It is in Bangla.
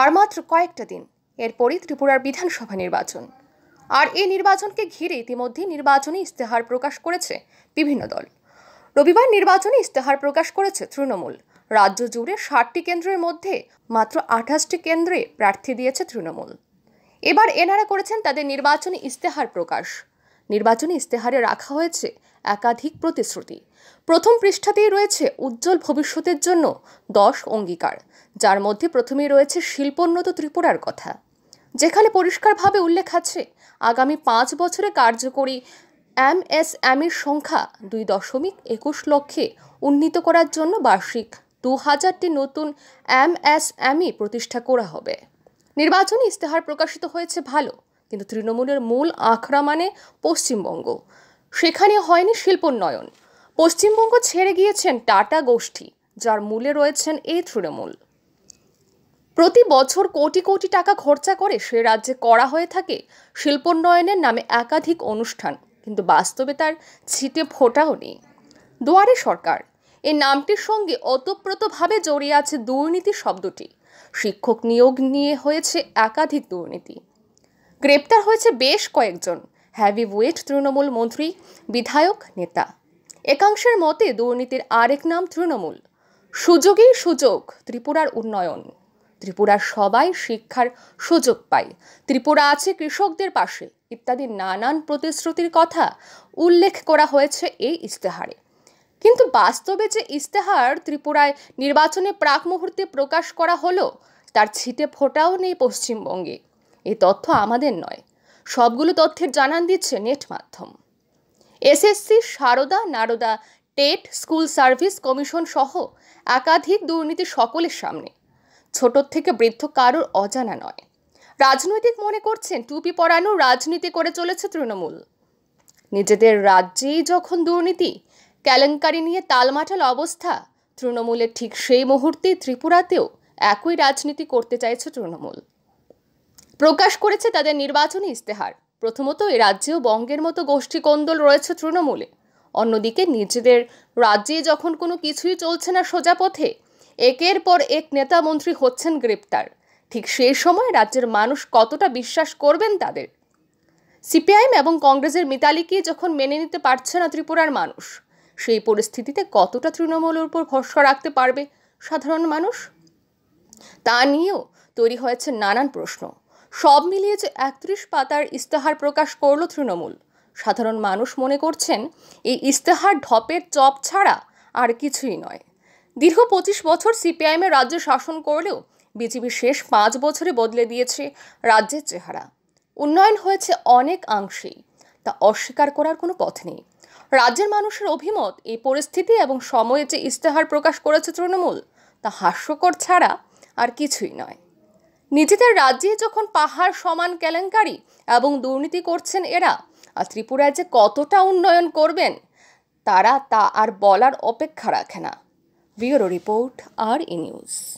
আর মাত্র কয়েকটা দিন এরপরই ত্রিপুরার বিধানসভা নির্বাচন আর এই নির্বাচনকে ঘিরে ইতিমধ্যে নির্বাচনী ইস্তেহার প্রকাশ করেছে বিভিন্ন দল রবিবার নির্বাচনী ইস্তেহার প্রকাশ করেছে তৃণমূল রাজ্য জুড়ে ষাটটি কেন্দ্রের মধ্যে মাত্র আঠাশটি কেন্দ্রে প্রার্থী দিয়েছে তৃণমূল এবার এনারা করেছেন তাদের নির্বাচনী ইস্তেহার প্রকাশ নির্বাচনী ইস্তেহারে রাখা হয়েছে একাধিক প্রতিশ্রুতি প্রথম পৃষ্ঠাতেই রয়েছে উজ্জ্বল ভবিষ্যতের জন্য দশ অঙ্গীকার যার মধ্যে প্রথমেই রয়েছে শিল্পোন্নত ত্রিপুরার কথা যেখানে পরিষ্কারভাবে উল্লেখ আছে আগামী পাঁচ বছরে কার্যকরী এম এস এর সংখ্যা দুই দশমিক একুশ লক্ষে উন্নীত করার জন্য বার্ষিক দু হাজারটি নতুন এস এমই প্রতিষ্ঠা করা হবে নির্বাচনী ইস্তেহার প্রকাশিত হয়েছে ভালো কিন্তু তৃণমূলের মূল আখড়া মানে পশ্চিমবঙ্গ সেখানে হয়নি শিল্পোন্নয়ন পশ্চিমবঙ্গ ছেড়ে গিয়েছেন টাটা গোষ্ঠী যার মূলে রয়েছেন এই তৃণমূল প্রতি বছর কোটি কোটি টাকা খরচা করে সে রাজ্যে করা হয়ে থাকে শিল্পোন্নয়নের নামে একাধিক অনুষ্ঠান কিন্তু বাস্তবে তার ছিটে ফোটাও নেই দুয়ারে সরকার এই নামটির সঙ্গে অতপ্রতভাবে জড়িয়ে আছে দুর্নীতি শব্দটি শিক্ষক নিয়োগ নিয়ে হয়েছে একাধিক দুর্নীতি গ্রেপ্তার হয়েছে বেশ কয়েকজন হ্যাভি ওয়েট তৃণমূল মন্ত্রী বিধায়ক নেতা একাংশের মতে দুর্নীতির আরেক নাম তৃণমূল সুযোগই সুযোগ ত্রিপুরার উন্নয়ন ত্রিপুরার সবাই শিক্ষার সুযোগ পায় ত্রিপুরা আছে কৃষকদের পাশে ইত্যাদি নানান প্রতিশ্রুতির কথা উল্লেখ করা হয়েছে এই ইস্তেহারে কিন্তু বাস্তবে যে ইস্তেহার ত্রিপুরায় নির্বাচনে প্রাক মুহূর্তে প্রকাশ করা হলো তার ছিটে ফোটাও নেই পশ্চিমবঙ্গে এই তথ্য আমাদের নয় সবগুলো তথ্যের জানান দিচ্ছে নেট মাধ্যম SSC Sarada Narada TET school service commission সহ একাধিক দুর্নীতি সকলের সামনে ছোট থেকে বৃদ্ধ কারোর অজানা নয় রাজনৈতিক মনে করছেন টুপি পরানো রাজনীতি করে চলেছে তৃণমূল নিজেদের রাজ্যেই যখন দুর্নীতি কেলেঙ্কারি নিয়ে তালমাটাল অবস্থা তৃণমূলের ঠিক সেই মুহূর্তে ত্রিপুরাতেও একই রাজনীতি করতে চাইছে তৃণমূল প্রকাশ করেছে তাদের নির্বাচনী ইস্তেহার প্রথমত এ রাজ্যেও বঙ্গের মতো গোষ্ঠী কোন্দল রয়েছে তৃণমূলে অন্যদিকে নিজেদের রাজ্যে যখন কোনো কিছুই চলছে না সোজা পথে একের পর এক নেতা মন্ত্রী হচ্ছেন গ্রেপ্তার ঠিক সেই সময় রাজ্যের মানুষ কতটা বিশ্বাস করবেন তাদের সিপিআইএম এবং কংগ্রেসের মিতালিকে যখন মেনে নিতে পারছে না ত্রিপুরার মানুষ সেই পরিস্থিতিতে কতটা তৃণমূলের উপর ভরসা রাখতে পারবে সাধারণ মানুষ তা নিয়েও তৈরি হয়েছে নানান প্রশ্ন সব মিলিয়ে যে একত্রিশ পাতার ইস্তাহার প্রকাশ করল তৃণমূল সাধারণ মানুষ মনে করছেন এই ইস্তেহার ঢপের চপ ছাড়া আর কিছুই নয় দীর্ঘ পঁচিশ বছর সিপিআইএমের রাজ্য শাসন করলেও বিজেপি শেষ পাঁচ বছরে বদলে দিয়েছে রাজ্যের চেহারা উন্নয়ন হয়েছে অনেক অংশেই তা অস্বীকার করার কোনো পথ নেই রাজ্যের মানুষের অভিমত এই পরিস্থিতি এবং সময়ে যে ইস্তেহার প্রকাশ করেছে তৃণমূল তা হাস্যকর ছাড়া আর কিছুই নয় নিজেদের রাজ্যে যখন পাহাড় সমান কেলেঙ্কারি এবং দুর্নীতি করছেন এরা আর ত্রিপুরায় যে কতটা উন্নয়ন করবেন তারা তা আর বলার অপেক্ষা রাখে না ব্যুরো রিপোর্ট আর ই নিউজ